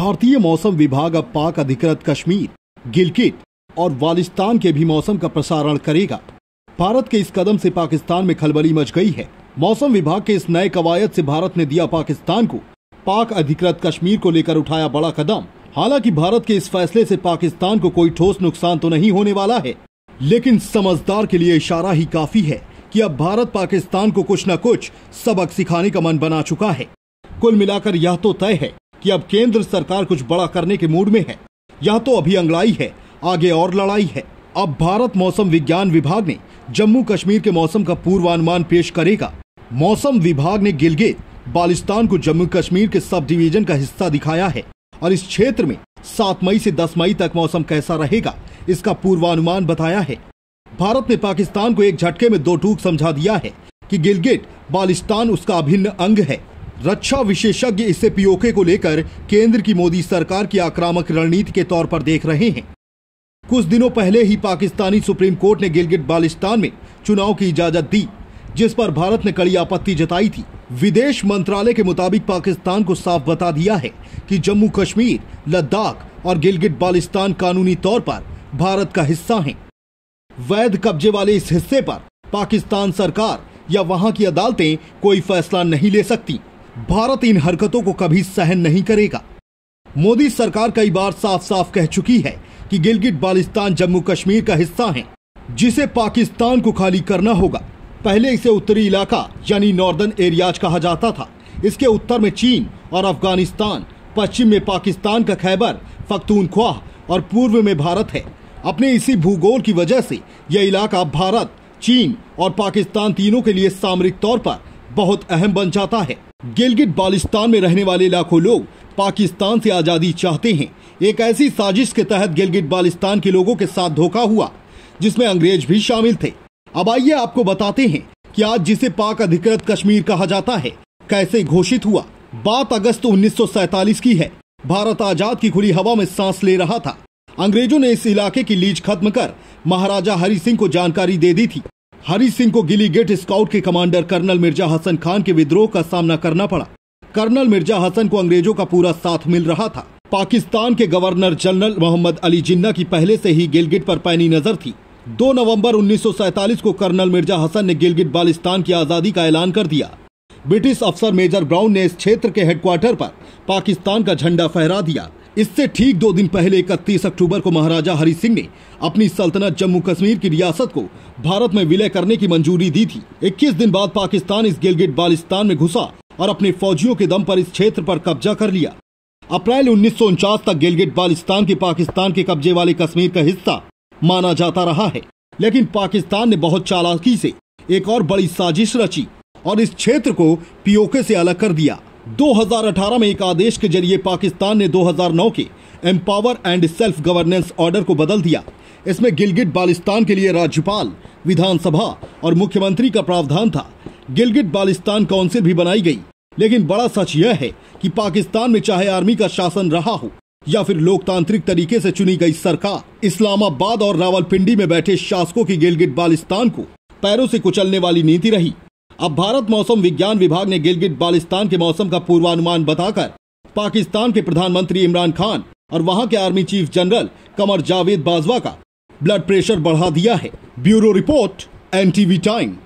भारतीय मौसम विभाग अब पाक अधिकृत कश्मीर गिलगित और वालिस्तान के भी मौसम का प्रसारण करेगा भारत के इस कदम से पाकिस्तान में खलबली मच गई है मौसम विभाग के इस नए कवायद से भारत ने दिया पाकिस्तान को पाक अधिकृत कश्मीर को लेकर उठाया बड़ा कदम हालांकि भारत के इस फैसले से पाकिस्तान को कोई ठोस नुकसान तो नहीं होने वाला है लेकिन समझदार के लिए इशारा ही काफी है कि अब भारत पाकिस्तान को कुछ न कुछ सबक सिखाने का मन बना चुका है कुल मिलाकर यह तो तय है कि अब केंद्र सरकार कुछ बड़ा करने के मूड में है यह तो अभी अंगड़ाई है आगे और लड़ाई है अब भारत मौसम विज्ञान विभाग ने जम्मू कश्मीर के मौसम का पूर्वानुमान पेश करेगा मौसम विभाग ने गिलगित बालिस्तान को जम्मू कश्मीर के सब डिवीजन का हिस्सा दिखाया है और इस क्षेत्र में सात मई से 10 मई तक मौसम कैसा रहेगा इसका पूर्वानुमान बताया है भारत ने पाकिस्तान को एक झटके में दो टूक समझा दिया है कि गिलगेट बालिस्तान उसका अभिन्न अंग है रक्षा विशेषज्ञ इसे पीओके को लेकर केंद्र की मोदी सरकार की आक्रामक रणनीति के तौर पर देख रहे हैं कुछ दिनों पहले ही पाकिस्तानी सुप्रीम कोर्ट ने गिलगिट बालिस्तान में चुनाव की इजाजत दी जिस पर भारत ने कड़ी आपत्ति जताई थी विदेश मंत्रालय के मुताबिक पाकिस्तान को साफ बता दिया है कि जम्मू कश्मीर लद्दाख और गिलगिट बालिस्तान कानूनी तौर पर भारत का हिस्सा हैं। वैध कब्जे वाले इस हिस्से पर पाकिस्तान सरकार या वहां की अदालतें कोई फैसला नहीं ले सकती भारत इन हरकतों को कभी सहन नहीं करेगा मोदी सरकार कई बार साफ साफ कह चुकी है कि गिलगिट बालिस्तान जम्मू कश्मीर का हिस्सा है जिसे पाकिस्तान को खाली करना होगा पहले इसे उत्तरी इलाका यानी नॉर्दर्न एरियाज कहा जाता था इसके उत्तर में चीन और अफगानिस्तान पश्चिम में पाकिस्तान का खैबर फख्तूनख्वाह और पूर्व में भारत है अपने इसी भूगोल की वजह से यह इलाका भारत चीन और पाकिस्तान तीनों के लिए सामरिक तौर पर बहुत अहम बन जाता है गिलगित बालिस्तान में रहने वाले लाखों लोग पाकिस्तान से आज़ादी चाहते हैं एक ऐसी साजिश के तहत गिलगित बालिस्तान के लोगों के साथ धोखा हुआ जिसमें अंग्रेज भी शामिल थे अब आइए आपको बताते हैं कि आज जिसे पाक अधिकृत कश्मीर कहा जाता है कैसे घोषित हुआ बात अगस्त उन्नीस की है भारत आजाद की खुली हवा में सांस ले रहा था अंग्रेजों ने इस इलाके की लीज खत्म कर महाराजा हरि सिंह को जानकारी दे दी थी हरी सिंह को गिली गेट स्काउट के कमांडर कर्नल मिर्जा हसन खान के विद्रोह का सामना करना पड़ा कर्नल मिर्जा हसन को अंग्रेजों का पूरा साथ मिल रहा था पाकिस्तान के गवर्नर जनरल मोहम्मद अली जिन्ना की पहले से ही गिलगिट पर पैनी नजर थी 2 नवंबर 1947 को कर्नल मिर्जा हसन ने गिलगिट बालिस्तान की आजादी का ऐलान कर दिया ब्रिटिश अफसर मेजर ब्राउन ने इस क्षेत्र के हेडक्वार्टर पर पाकिस्तान का झंडा फहरा दिया इससे ठीक दो दिन पहले इकतीस अक्टूबर को महाराजा हरि सिंह ने अपनी सल्तनत जम्मू कश्मीर की रियासत को भारत में विलय करने की मंजूरी दी थी 21 दिन बाद पाकिस्तान इस गिलगिट बालिस्तान में घुसा और अपने फौजियों के दम पर इस क्षेत्र पर कब्जा कर लिया अप्रैल उन्नीस तक गिलगिट बालिस्तान के पाकिस्तान के कब्जे वाले कश्मीर का हिस्सा माना जाता रहा है लेकिन पाकिस्तान ने बहुत चालाकी से एक और बड़ी साजिश रची और इस क्षेत्र को पीओके से अलग कर दिया 2018 में एक आदेश के जरिए पाकिस्तान ने 2009 के empower and self governance order को बदल दिया इसमें गिलगिट बालिस्तान के लिए राज्यपाल विधानसभा और मुख्यमंत्री का प्रावधान था गिलगिट बालिस्तान काउंसिल भी बनाई गई लेकिन बड़ा सच यह है कि पाकिस्तान में चाहे आर्मी का शासन रहा हो या फिर लोकतांत्रिक तरीके से चुनी गई सरकार इस्लामाबाद और रावलपिंडी में बैठे शासकों की गिलगिट बालिस्तान को पैरों से कुचलने वाली नीति रही अब भारत मौसम विज्ञान विभाग ने गिलगित बालिस्तान के मौसम का पूर्वानुमान बताकर पाकिस्तान के प्रधानमंत्री इमरान खान और वहां के army chief general Qamar Javed Bajwa का ब्लड प्रेशर बढ़ा दिया है ब्यूरो रिपोर्ट एन टाइम